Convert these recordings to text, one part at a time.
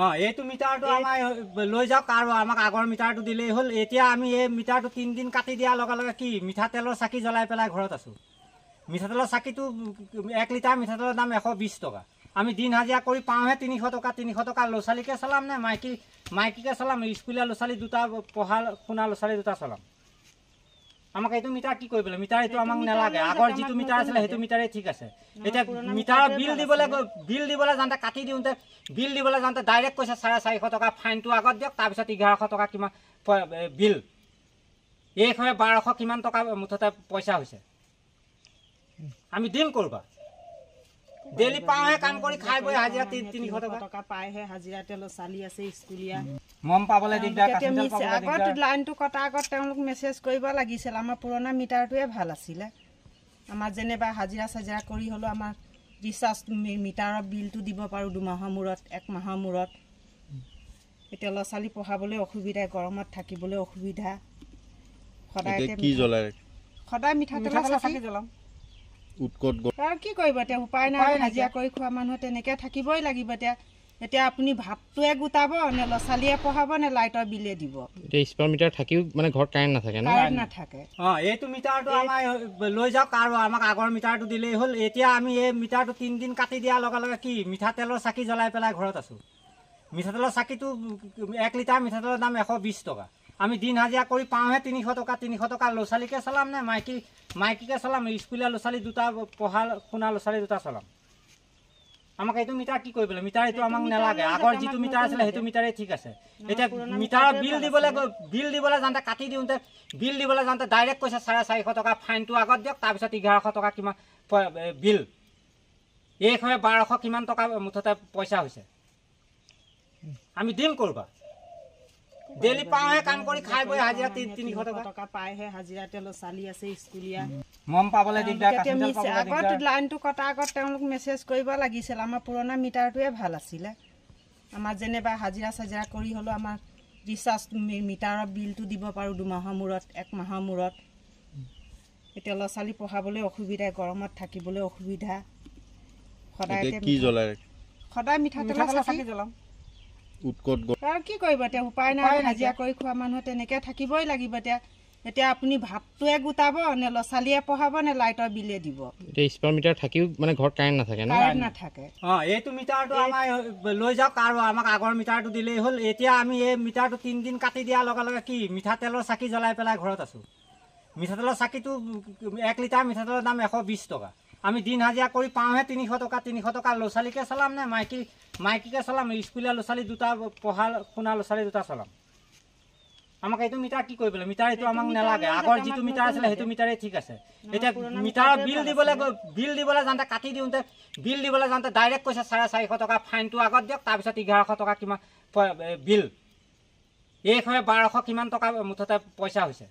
অঁ এইটো মিটাৰটো আমাৰ লৈ যাওক আৰু আমাক আগৰ মিটাৰটো দিলেই হ'ল এতিয়া আমি এই মিটাৰটো তিনিদিন কাটি দিয়াৰ লগে লগে কি মিঠাতেলৰ চাকি জ্বলাই পেলাই ঘৰত আছোঁ মিঠাতেলৰ চাকিটো এক লিটাৰ মিঠাতেলৰ দাম এশ বিছ টকা আমি দিন হাজিৰা কৰি পাওঁহে তিনিশ টকা তিনিশ টকা ল'ৰা ছোৱালীকে চলাম নে মাইকী মাইকীকে চলাম স্কুলীয়া ল'ৰা ছোৱালী দুটা পঢ়া শুনা ল'ৰা ছোৱালী দুটা চলাম আমাক এইটো মিটাৰ কি কৰিবলৈ মিটাৰ এইটো আমাক নালাগে আগৰ যিটো মিটাৰ আছিলে সেইটো মিটাৰে ঠিক আছে এতিয়া মিটাৰৰ বিল দিবলৈ বিল দিবলৈ যাওঁতে কাটি দিওঁতে বিল দিবলৈ যাওঁতে ডাইৰেক্ট কৈছে চাৰে চাৰিশ টকা ফাইনটো আগত দিয়ক তাৰপিছত এঘাৰশ টকা কিমান বিল এইশ বাৰশ কিমান টকা মুঠতে পইচা হৈছে আমি দিম ক'ৰবাত ডেইলি পাওঁ হে কাম কৰি খাই বৈ হাজিৰা তিনিশ টকা টকা পায়হে হাজিৰা তেওঁলোক চালি আছে স্কুলীয়া মম পাবলৈ আগত লাইনটো কটাৰ আগত তেওঁলোক মেছেজ কৰিব লাগিছিল আমাৰ পুৰণা মিটাৰটোৱে ভাল আছিলে আমাৰ যেনিবা হাজিৰা চাজিৰা কৰি হ'লেও আমাৰ ৰিচাৰ্জ মিটাৰৰ বিলটো দিব পাৰোঁ দুমাহৰ মূৰত একমাহৰ মূৰত এতিয়া ল'ৰা ছোৱালী পঢ়াবলৈ অসুবিধা গৰমত থাকিবলৈ অসুবিধা সদায় সদায় মিঠাতেল জ্বলাম উৎকট আৰু কি কৰিব এতিয়া উপায় নাই হাজিৰা কৰি খোৱা মানুহ তেনেকৈ থাকিবই লাগিব এতিয়া এতিয়া আপুনি ভাপটোৱে গোটাব নে লচালিয়ে পঢ়াব নে লাইটৰ বিলে দিব এতিয়া স্পৰ মিটাৰ থাকিও মানে ঘৰত কাৰেণ্ট নাথাকে ন কাৰেণ্ট নাথাকে অঁ এইটো মিটাৰটো আমাৰ লৈ যাওক আৰু আমাক আগৰ মিটাৰটো দিলেই হ'ল এতিয়া আমি এই মিটাৰটো তিনিদিন কাটি দিয়াৰ লগে লগে কি মিঠাতেলৰ চাকি জ্বলাই পেলাই ঘৰত আছোঁ মিঠাতেলৰ চাকিটো এক লিটাৰ মিঠাতেলৰ দাম এশ বিছ টকা আমি দিন হাজিৰা কৰি পাওঁহে তিনিশ টকা তিনিশ টকা ল'ৰা ছোৱালীকে চলাম নে মাইকী মাইকীকে চলাম স্কুলীয়া ল'ৰা ছোৱালী দুটা পঢ়া শুনা ল'ৰা ছোৱালী দুটা চলাম আমাক এইটো মিটাৰ কি কৰিবলৈ মিটাৰ এইটো আমাক নালাগে আগৰ যিটো মিটাৰ আছিলে সেইটো মিটাৰেই ঠিক আছে এতিয়া মিটাৰৰ বিল দিবলৈ বিল দিবলৈ যাওঁতে কাটি দিওঁতে বিল দিবলৈ যাওঁতে ডাইৰেক্ট কৈছে চাৰে চাৰিশ টকা ফাইনটো আগত দিয়ক তাৰপিছত এঘাৰশ টকা কিমান বিল এইশ বাৰশ কিমান টকা মুঠতে পইচা হৈছে আমি দিম কৰবা ডেইলি পাওঁহে কাম কৰি খাই বৈ হাজিৰা তিনিশ টকা টকা পায়হে হাজিৰা তেওঁলোকৰ চালি আছে স্কুলীয়া মম পাবলৈ আগত লাইনটো কটাৰ আগত তেওঁলোক মেছেজ কৰিব লাগিছিল আমাৰ পুৰণা মিটাৰটোৱে ভাল আছিলে আমাৰ যেনিবা হাজিৰা চাজিৰা কৰি হ'লেও আমাৰ ৰিচাৰ্জ মিটাৰৰ বিলটো দিব পাৰোঁ দুমাহৰ মূৰত এক মাহৰ মূৰত এতিয়া ল'ৰা ছোৱালী পঢ়াবলৈ অসুবিধা গৰমত থাকিবলৈ অসুবিধা সদায় সদায় মিঠাতেল জ্বলাওঁ উৎকট আৰু কি কৰিব এতিয়া উপায় নাই হাজিৰা কৰি খোৱা মানুহ তেনেকে থাকিবই লাগিব এতিয়া এতিয়া আপুনি ভাতটোৱে গোটাব নে লছালিয়ে পঢ়াব নে লাইটৰ বিলে দিব স্পাৰ মিটাৰ থাকিও মানে ঘৰত কাৰেণ্ট নাথাকে নাথাকে অঁ এইটো মিটাৰটো আমাৰ লৈ যাওক আৰু আমাক আগৰ মিটাৰটো দিলেই হ'ল এতিয়া আমি এই মিটাৰটো তিনিদিন কাটি দিয়াৰ লগে লগে কি মিঠাতেলৰ চাকি জ্বলাই পেলাই ঘৰত আছো মিঠাতেলৰ চাকিটো এক লিটাৰ মিঠাতেলৰ দাম এশ বিছ টকা আমি দিন হাজিৰা কৰি পাওঁহে তিনিশ টকা তিনিশ টকা ল'ৰা ছোৱালীকে চলাম নে মাইকী মাইকীকে চলাম স্কুলীয়া ল'ৰা ছোৱালী দুটা পঢ়া শুনা ল'ৰা ছোৱালী দুটা চলাম আমাক এইটো মিটাৰ কি কৰিবলৈ মিটাৰ এইটো আমাক নালাগে আগৰ যিটো মিটাৰ আছিলে সেইটো মিটাৰেই ঠিক আছে এতিয়া মিটাৰৰ বিল দিবলৈ বিল দিবলৈ যাওঁতে কাটি দিওঁতে বিল দিবলৈ যাওঁতে ডাইৰেক্ট কৈছে চাৰে চাৰিশ টকা ফাইনটো আগত দিয়ক তাৰপিছত এঘাৰশ টকা কিমান বিল এইশ বাৰশ কিমান টকা মুঠতে পইচা হৈছে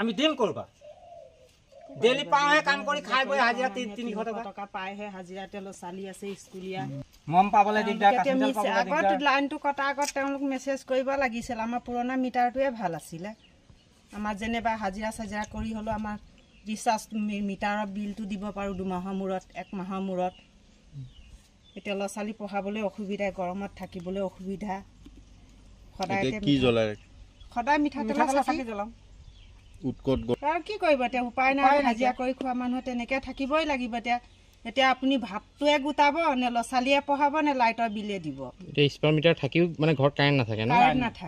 আমি দিম ক'ৰবাত ডেইলি পাওঁ হে কাম কৰি খাই বৈ হাজিৰা তিনিশ টকা টকা পায়হে হাজিৰা তেওঁলোক চালি আছে স্কুলীয়া মম পাবলৈ দিগদাৰ আগত লাইনটো কটাৰ আগত তেওঁলোক মেছেজ কৰিব লাগিছিল আমাৰ পুৰণা মিটাৰটোৱে ভাল আছিলে আমাৰ যেনিবা হাজিৰা চাজিৰা কৰি হ'লেও আমাৰ ৰিচাৰ্জ মিটাৰৰ বিলটো দিব পাৰোঁ দুমাহৰ মূৰত একমাহৰ মূৰত এতিয়া ল'ৰা ছোৱালী পঢ়াবলৈ অসুবিধা গৰমত থাকিবলৈ অসুবিধা সদায় সদায় মিঠাতে ল'ৰা ছোৱালী জ্বলাওঁ উৎকট আৰু কি কৰিব এতিয়া উপায় নাই হাজিৰা কৰি খোৱা মানুহ তেনেকে থাকিবই লাগিব এতিয়া এতিয়া আপুনি ভাতটোৱে গোটাব নে ল'ৰা ছোৱালীয়ে পঢ়াব নে লাইটৰ বিলে দিব এতিয়া স্পাৰ মিটাৰ থাকিও মানে ঘৰত কাৰেণ্ট নাথাকে নাথাকে